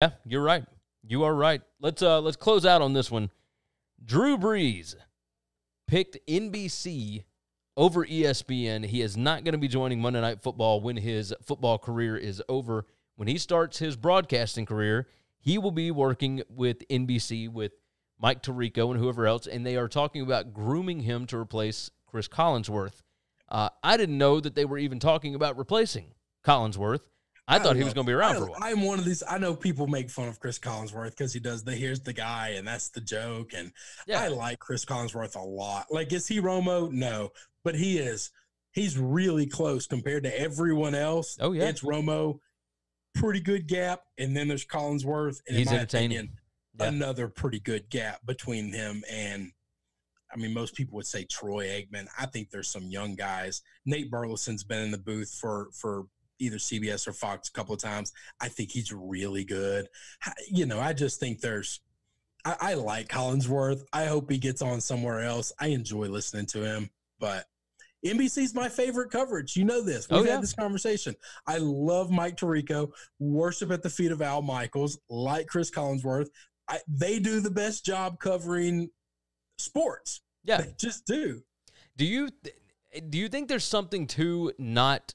Yeah, you're right. You are right. Let's uh let's close out on this one. Drew Brees picked NBC over ESPN. He is not going to be joining Monday Night Football when his football career is over. When he starts his broadcasting career, he will be working with NBC with Mike Tirico and whoever else, and they are talking about grooming him to replace Chris Collinsworth. Uh, I didn't know that they were even talking about replacing Collinsworth. I, thought he was going to be around I, for a while. I'm one of these. I know people make fun of Chris Collinsworth because he does the here's the guy and that's the joke. And yeah. I like Chris Collinsworth a lot. Like, is he Romo? No, but he is. He's really close compared to everyone else. Oh yeah, it's Romo. Pretty good gap, and then there's Collinsworth. And he's entertaining. Opinion, yeah. Another pretty good gap between him and I mean, most people would say Troy Aikman. I think there's some young guys. Nate Burleson's been in the booth for for either CBS or Fox a couple of times. I think he's really good. You know, I just think there's. I, I like Collinsworth. I hope he gets on somewhere else. I enjoy listening to him, but NBC's my favorite coverage. You know this. We've oh, yeah. had this conversation. I love Mike Tirico, worship at the feet of Al Michaels, like Chris Collinsworth. I, they do the best job covering sports. Yeah, they just do. Do you do you think there's something to not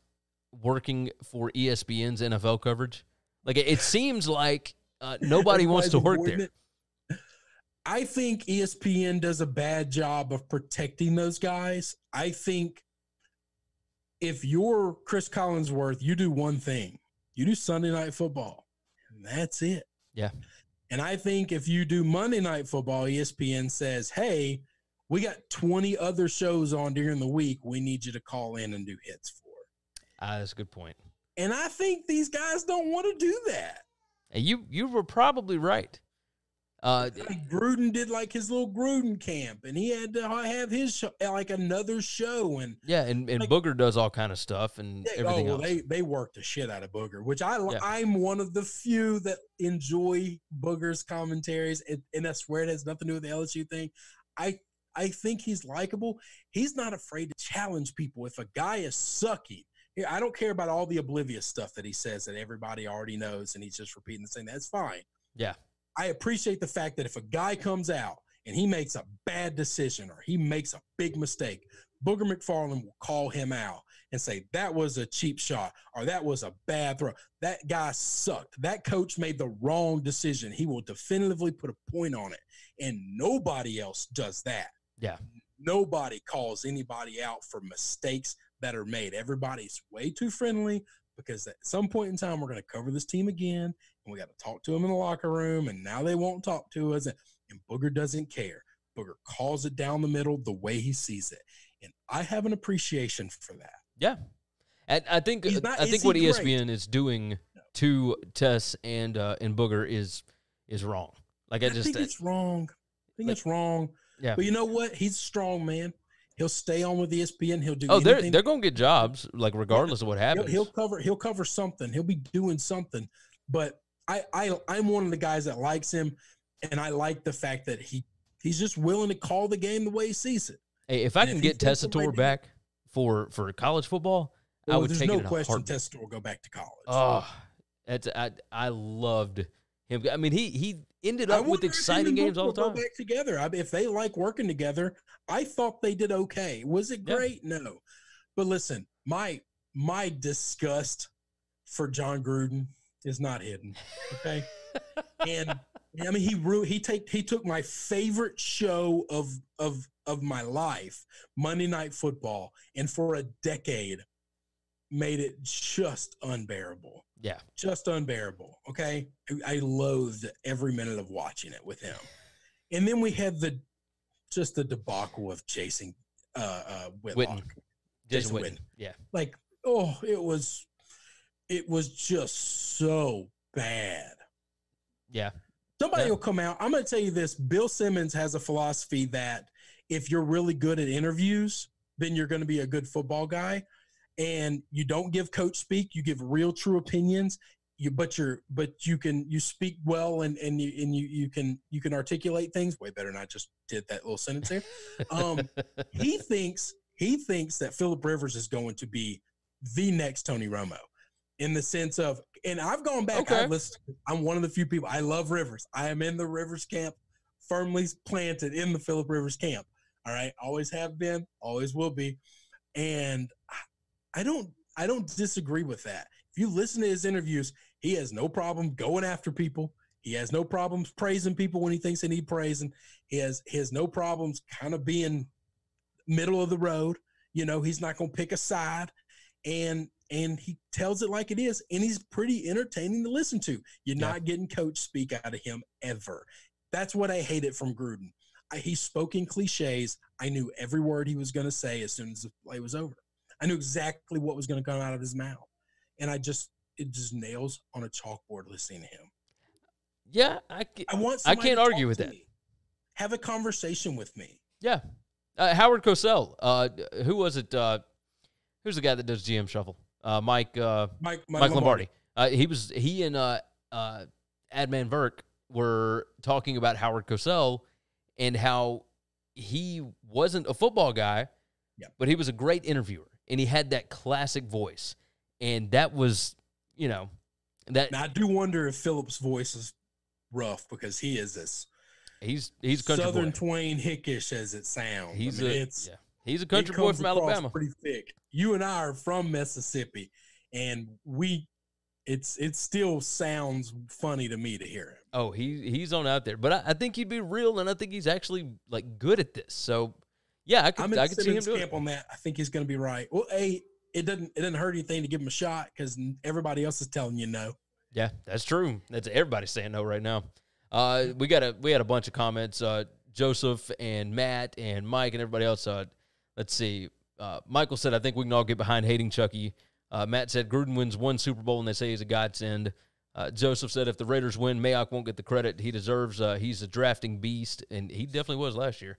working for ESPN's NFL coverage? Like it, seems like uh, nobody wants to work there. I think ESPN does a bad job of protecting those guys. I think if you're Chris Collinsworth, you do one thing. You do Sunday night football. And that's it. Yeah. And I think if you do Monday night football, ESPN says, "Hey, we got 20 other shows on during the week. We need you to call in and do hits." Uh, that's a good point. And I think these guys don't want to do that. And you you were probably right. Uh, like Gruden did like his little Gruden camp, and he had to have his show, like another show, and yeah, and, and like, Booger does all kind of stuff and oh, everything. Oh, they they work the shit out of Booger, which I yeah. I'm one of the few that enjoy Booger's commentaries, and, and I swear it has nothing to do with the LSU thing. I I think he's likable. He's not afraid to challenge people. If a guy is sucking. I don't care about all the oblivious stuff that he says that everybody already knows and he's just repeating the same. That's fine. Yeah. I appreciate the fact that if a guy comes out and he makes a bad decision or he makes a big mistake, Booger McFarland will call him out and say, that was a cheap shot or that was a bad throw. That guy sucked. That coach made the wrong decision. He will definitively put a point on it. And nobody else does that. Yeah. Nobody calls anybody out for mistakes that are made. Everybody's way too friendly because at some point in time we're going to cover this team again and we got to talk to them in the locker room and now they won't talk to us and, and Booger doesn't care. Booger calls it down the middle the way he sees it. And I have an appreciation for that. Yeah. And I think not, I think what ESPN great? is doing to Tess and uh, and Booger is is wrong. Like I, I just think it's wrong. I think like, it's wrong. Yeah. But you know what? He's a strong man. He'll stay on with ESPN. He'll do. Oh, anything. they're they're gonna get jobs, like regardless of what happens. He'll, he'll, cover. He'll cover something. He'll be doing something. But I I I'm one of the guys that likes him, and I like the fact that he he's just willing to call the game the way he sees it. Hey, if I and can if get Tessitore back for for college football, well, I would take no it. There's no question Tessitore will go back to college. Oh, that's I I loved him. I mean, he he ended up with exciting games all the time. back together. I mean, if they like working together, I thought they did okay. Was it great? Yeah. No. But listen, my my disgust for John Gruden is not hidden. Okay. and I mean, he he take he took my favorite show of of of my life, Monday Night Football, and for a decade made it just unbearable. Yeah. Just unbearable. Okay. I, I loathed every minute of watching it with him. And then we had the just the debacle of Jason uh, uh Whitlock. Jason, Yeah. Like, oh, it was it was just so bad. Yeah. Somebody yeah. will come out. I'm going to tell you this. Bill Simmons has a philosophy that if you're really good at interviews, then you're going to be a good football guy and you don't give coach speak. You give real, true opinions. You, but you're, but you can, you speak well, and and you and you you can you can articulate things way better. Than I just did that little sentence there. Um, he thinks he thinks that Philip Rivers is going to be the next Tony Romo in the sense of, and I've gone back. Okay. i am one of the few people. I love Rivers. I am in the Rivers camp, firmly planted in the Philip Rivers camp. All right, always have been, always will be, and I don't I don't disagree with that. If you listen to his interviews, he has no problem going after people. He has no problems praising people when he thinks they need praising. He has he has no problems kind of being middle of the road. You know, he's not going to pick a side, and and he tells it like it is, and he's pretty entertaining to listen to. You're yeah. not getting coach speak out of him ever. That's what I hated from Gruden. I, he spoke in cliches. I knew every word he was going to say as soon as the play was over. I knew exactly what was going to come out of his mouth, and I just it just nails on a chalkboard listening to him. Yeah, I can, I want I can't argue with that. Me. Have a conversation with me. Yeah, uh, Howard Cosell. Uh, who was it? Uh, who's the guy that does GM Shuffle? Uh, Mike, uh, Mike, Mike, Mike Lombardi. Lombardi. Uh, he was he and uh, uh, Adman Verk were talking about Howard Cosell and how he wasn't a football guy, yeah. but he was a great interviewer and he had that classic voice, and that was, you know, that. Now, I do wonder if Phillips' voice is rough because he is this. He's he's country Southern boy. Twain Hickish as it sounds. He's I mean, a yeah. he's a country boy from Alabama. Pretty thick. You and I are from Mississippi, and we it's it still sounds funny to me to hear him. Oh, he he's on out there, but I, I, think he'd be real, and I think he's actually like good at this. So yeah, I could, I'm in I could Simmons see him doing camp it. on that. I think he's going to be right. Well, a it doesn't it doesn't hurt anything to give him a shot because everybody else is telling you no. Yeah, that's true. That's everybody saying no right now. Uh, we got a we had a bunch of comments. Uh, Joseph and Matt and Mike and everybody else. Uh, let's see. Uh, Michael said, "I think we can all get behind hating Chucky." Uh, Matt said, "Gruden wins one Super Bowl and they say he's a godsend." Uh, Joseph said, "If the Raiders win, Mayock won't get the credit he deserves. he's a drafting beast, and he definitely was last year."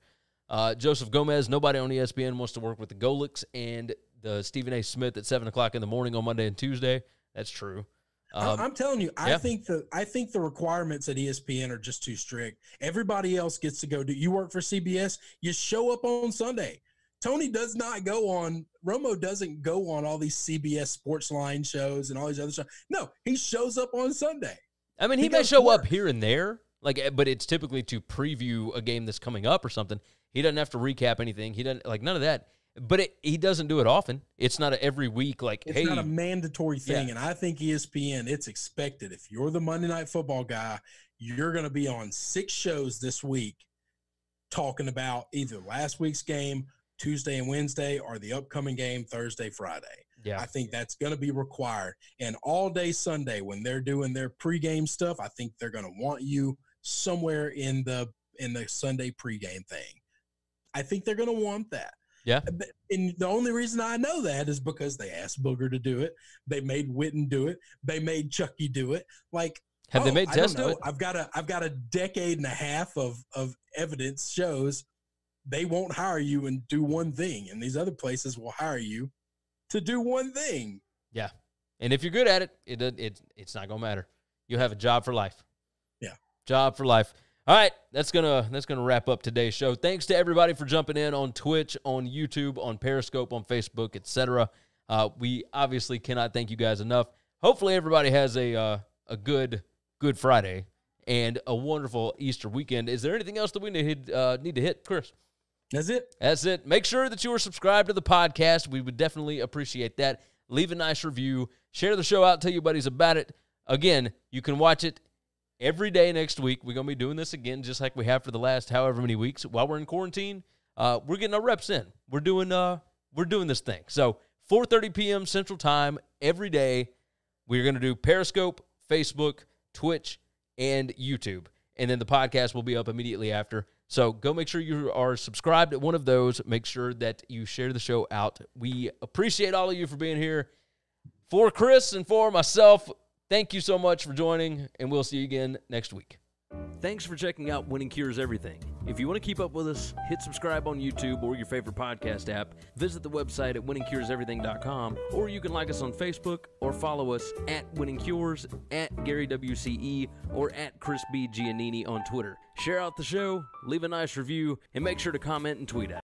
Uh, Joseph Gomez, nobody on ESPN wants to work with the Golics and the Stephen A. Smith at seven o'clock in the morning on Monday and Tuesday. That's true. Um, I'm telling you, I yeah. think the I think the requirements at ESPN are just too strict. Everybody else gets to go do. You work for CBS, you show up on Sunday. Tony does not go on. Romo doesn't go on all these CBS sports line shows and all these other shows. No, he shows up on Sunday. I mean, he, he may show up here and there, like, eh, but it's typically to preview a game that's coming up or something. He doesn't have to recap anything. He doesn't like none of that. But it, he doesn't do it often. It's not every week like it's hey, not a mandatory thing. Yeah. And I think ESPN, it's expected. If you're the Monday Night Football guy, you're going to be on six shows this week talking about either last week's game Tuesday and Wednesday or the upcoming game Thursday, Friday. Yeah. I think that's going to be required. And all day Sunday, when they're doing their pregame stuff, I think they're going to want you somewhere in the in the Sunday pregame thing. I think they're going to want that. Yeah. And the only reason I know that is because they asked Booger to do it. They made Witten do it. They made Chucky do it. Like, have oh, they made Tess do it? I've got a I've got a decade and a half of of evidence shows they won't hire you and do one thing, and these other places will hire you to do one thing. Yeah, and if you're good at it, it it it's not gonna matter. You have a job for life. Yeah, job for life. All right, that's gonna that's gonna wrap up today's show. Thanks to everybody for jumping in on Twitch, on YouTube, on Periscope, on Facebook, etc. Uh, we obviously cannot thank you guys enough. Hopefully, everybody has a uh, a good Good Friday and a wonderful Easter weekend. Is there anything else that we need uh, need to hit, Chris? That's it. That's it. Make sure that you are subscribed to the podcast. We would definitely appreciate that. Leave a nice review. Share the show out. Tell your buddies about it. Again, you can watch it every day next week. We're going to be doing this again, just like we have for the last however many weeks. While we're in quarantine, uh, we're getting our reps in. We're doing uh, we're doing this thing. So 4:30 p.m. Central Time every day. We're going to do Periscope, Facebook, Twitch, and YouTube, and then the podcast will be up immediately after. So go make sure you are subscribed at one of those. Make sure that you share the show out. We appreciate all of you for being here. For Chris and for myself, Thank you so much for joining, and we'll see you again next week. Thanks for checking out Winning Cures Everything. If you want to keep up with us, hit subscribe on YouTube or your favorite podcast app. Visit the website at winningcureseverything.com, or you can like us on Facebook or follow us at Winning Cures, at Gary WCE, or at Chris B. Giannini on Twitter. Share out the show, leave a nice review, and make sure to comment and tweet at